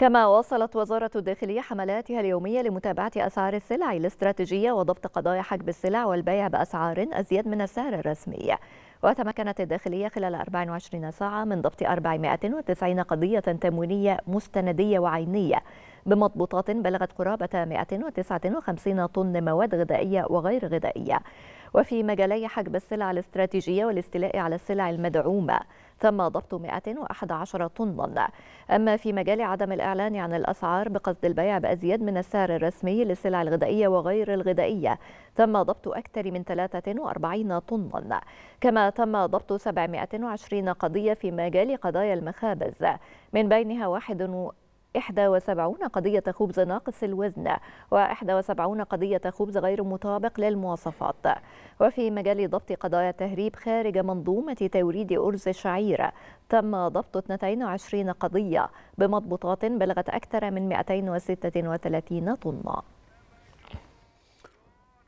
كما واصلت وزارة الداخلية حملاتها اليومية لمتابعة أسعار السلع الاستراتيجية وضبط قضايا حجب السلع والبيع بأسعار أزيد من السعر الرسمي وتمكنت الداخلية خلال 24 ساعة من ضبط 490 قضية تموينية مستندية وعينية بمضبوطات بلغت قرابة 159 طن مواد غذائية وغير غذائية وفي مجالي حجب السلع الاستراتيجية والاستيلاء على السلع المدعومة تم ضبط 111 طنا أما في مجال عدم الإعلان عن الأسعار بقصد البيع بأزيد من السعر الرسمي للسلع الغذائية وغير الغذائية تم ضبط أكثر من 43 طنا كما تم ضبط 720 قضية في مجال قضايا المخابز من بينها 71 قضية خبز ناقص الوزن و71 قضية خبز غير مطابق للمواصفات وفي مجال ضبط قضايا تهريب خارج منظومة توريد أرز الشعير تم ضبط 22 قضية بمضبوطات بلغت أكثر من 236 طن